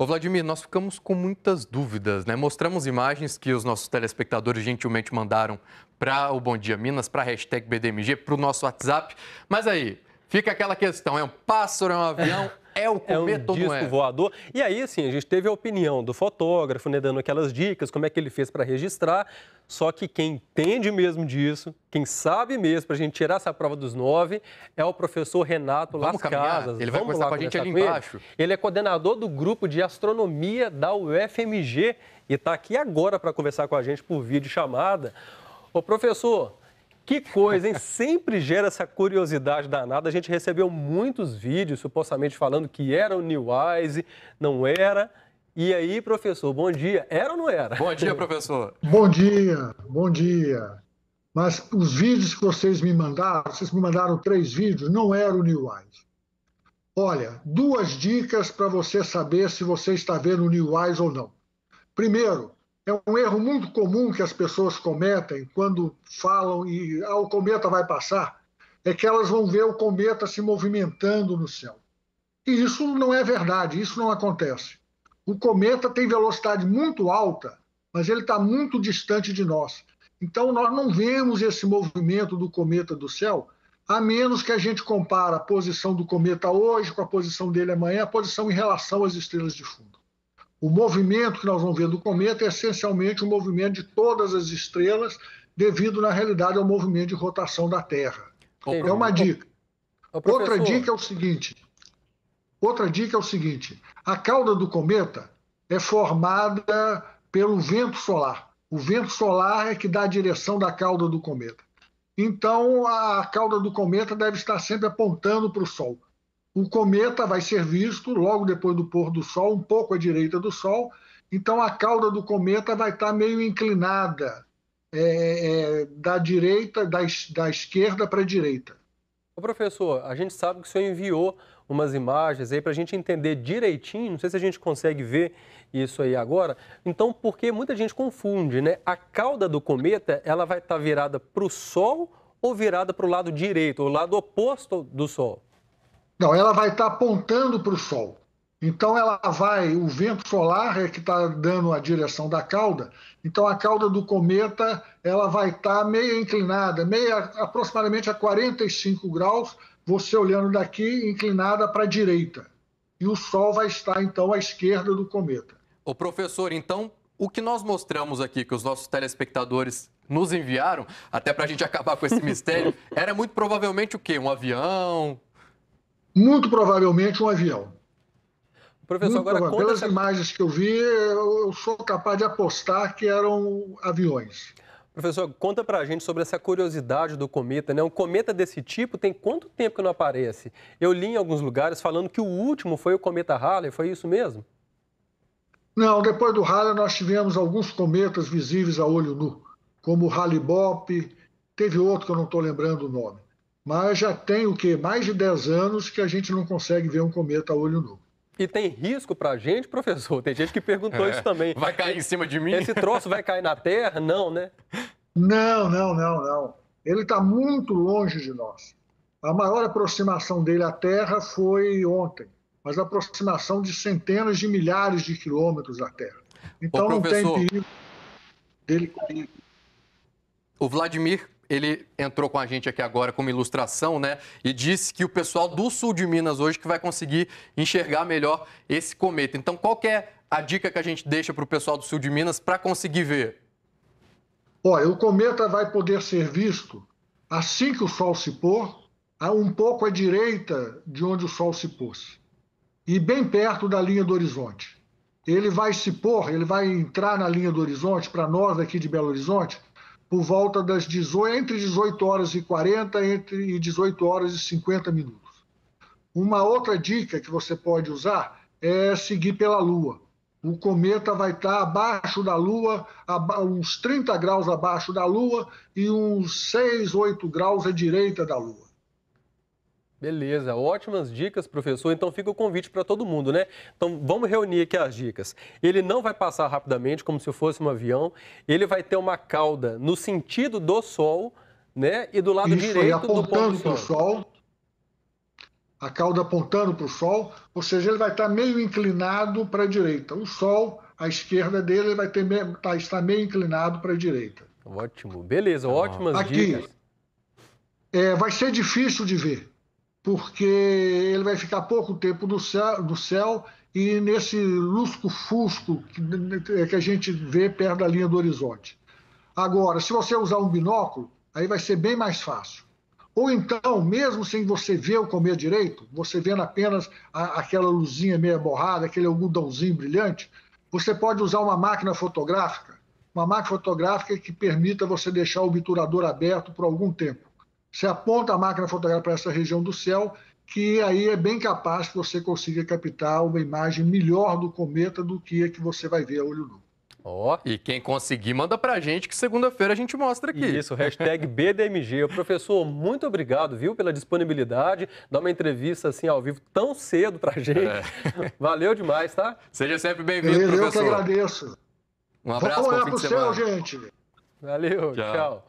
Ô Vladimir, nós ficamos com muitas dúvidas, né? Mostramos imagens que os nossos telespectadores gentilmente mandaram para o Bom Dia Minas, para a hashtag BDMG, para o nosso WhatsApp. Mas aí, fica aquela questão: é um pássaro, é um avião? é o cometa, é um é disco é. voador. E aí, assim, a gente teve a opinião do fotógrafo, né, dando aquelas dicas, como é que ele fez para registrar. Só que quem entende mesmo disso, quem sabe mesmo para a gente tirar essa prova dos nove, é o professor Renato Vamos Las caminhar. Casas. Ele vai Vamos conversar com a gente ali embaixo. Ele. ele é coordenador do grupo de astronomia da UFMG e está aqui agora para conversar com a gente por vídeo chamada. Ô professor, que coisa, hein? Sempre gera essa curiosidade danada. A gente recebeu muitos vídeos supostamente falando que era o New Eyes, não era. E aí, professor, bom dia. Era ou não era? Bom dia, professor. bom dia, bom dia. Mas os vídeos que vocês me mandaram, vocês me mandaram três vídeos, não era o New Eyes. Olha, duas dicas para você saber se você está vendo o New Eyes ou não. Primeiro, é um erro muito comum que as pessoas cometem quando falam e ah, o cometa vai passar, é que elas vão ver o cometa se movimentando no céu. E isso não é verdade, isso não acontece. O cometa tem velocidade muito alta, mas ele está muito distante de nós. Então nós não vemos esse movimento do cometa do céu, a menos que a gente compare a posição do cometa hoje com a posição dele amanhã, a posição em relação às estrelas de fundo. O movimento que nós vamos ver do cometa é essencialmente o um movimento de todas as estrelas, devido, na realidade, ao movimento de rotação da Terra. É uma dica. Outra dica é o seguinte: outra dica é o seguinte: a cauda do cometa é formada pelo vento solar. O vento solar é que dá a direção da cauda do cometa. Então, a cauda do cometa deve estar sempre apontando para o Sol. O cometa vai ser visto logo depois do pôr do Sol, um pouco à direita do Sol. Então a cauda do cometa vai estar meio inclinada é, é, da direita, da, da esquerda para a direita. Ô professor, a gente sabe que o senhor enviou umas imagens aí para a gente entender direitinho. Não sei se a gente consegue ver isso aí agora. Então, porque muita gente confunde, né? A cauda do cometa ela vai estar virada para o Sol ou virada para o lado direito, o lado oposto do Sol? Não, ela vai estar tá apontando para o Sol. Então ela vai, o vento solar é que está dando a direção da cauda. Então a cauda do cometa ela vai estar tá meio inclinada, meio aproximadamente a 45 graus, você olhando daqui inclinada para a direita. E o Sol vai estar então à esquerda do cometa. O professor, então o que nós mostramos aqui, que os nossos telespectadores nos enviaram, até para a gente acabar com esse mistério, era muito provavelmente o quê? Um avião, muito provavelmente um avião. Professor, Muito agora Pelas essa... imagens que eu vi, eu sou capaz de apostar que eram aviões. Professor, conta pra gente sobre essa curiosidade do cometa, né? Um cometa desse tipo tem quanto tempo que não aparece? Eu li em alguns lugares falando que o último foi o cometa Halley, foi isso mesmo? Não, depois do Halley nós tivemos alguns cometas visíveis a olho nu, como o Halley-Bopp, teve outro que eu não estou lembrando o nome mas já tem o que mais de 10 anos que a gente não consegue ver um cometa a olho nu. E tem risco para a gente, professor? Tem gente que perguntou é, isso também. Vai cair em cima de mim? Esse troço vai cair na Terra? Não, né? Não, não, não, não. Ele está muito longe de nós. A maior aproximação dele à Terra foi ontem, mas a aproximação de centenas de milhares de quilômetros da Terra. Então Ô, não tem perigo dele cair. O Vladimir ele entrou com a gente aqui agora como ilustração, né? E disse que o pessoal do sul de Minas hoje que vai conseguir enxergar melhor esse cometa. Então, qual é a dica que a gente deixa para o pessoal do sul de Minas para conseguir ver? Olha, o cometa vai poder ser visto assim que o Sol se pôr, um pouco à direita de onde o Sol se pôs, e bem perto da linha do horizonte. Ele vai se pôr, ele vai entrar na linha do horizonte, para nós aqui de Belo Horizonte, por volta das 18, entre 18 horas e 40 entre, e 18 horas e 50 minutos. Uma outra dica que você pode usar é seguir pela Lua. O cometa vai estar abaixo da Lua, uns 30 graus abaixo da Lua e uns 6, 8 graus à direita da Lua. Beleza, ótimas dicas, professor. Então fica o convite para todo mundo, né? Então vamos reunir aqui as dicas. Ele não vai passar rapidamente, como se fosse um avião. Ele vai ter uma cauda no sentido do sol, né? E do lado Isso, direito do ponto do sol. sol. A cauda apontando para o sol, ou seja, ele vai estar meio inclinado para a direita. O sol, à esquerda dele, vai ter meio, tá, meio inclinado para a direita. Ótimo, beleza, ótimas Aqui, dicas. Aqui, é, vai ser difícil de ver porque ele vai ficar pouco tempo no céu, céu e nesse lusco-fusco que, que a gente vê perto da linha do horizonte. Agora, se você usar um binóculo, aí vai ser bem mais fácil. Ou então, mesmo sem você ver o comer direito, você vendo apenas a, aquela luzinha meia borrada, aquele algodãozinho brilhante, você pode usar uma máquina fotográfica, uma máquina fotográfica que permita você deixar o obturador aberto por algum tempo. Você aponta a máquina fotográfica para essa região do céu, que aí é bem capaz que você consiga captar uma imagem melhor do cometa do que a que você vai ver a olho nu. Ó, oh, e quem conseguir, manda pra gente que segunda-feira a gente mostra aqui. Isso, hashtag BDMG. Professor, muito obrigado, viu, pela disponibilidade, dar uma entrevista assim ao vivo tão cedo pra gente. É. Valeu demais, tá? Seja sempre bem-vindo, professor. Eu que agradeço. Um abraço, Vamos olhar pro céu, gente. Valeu, tchau. tchau.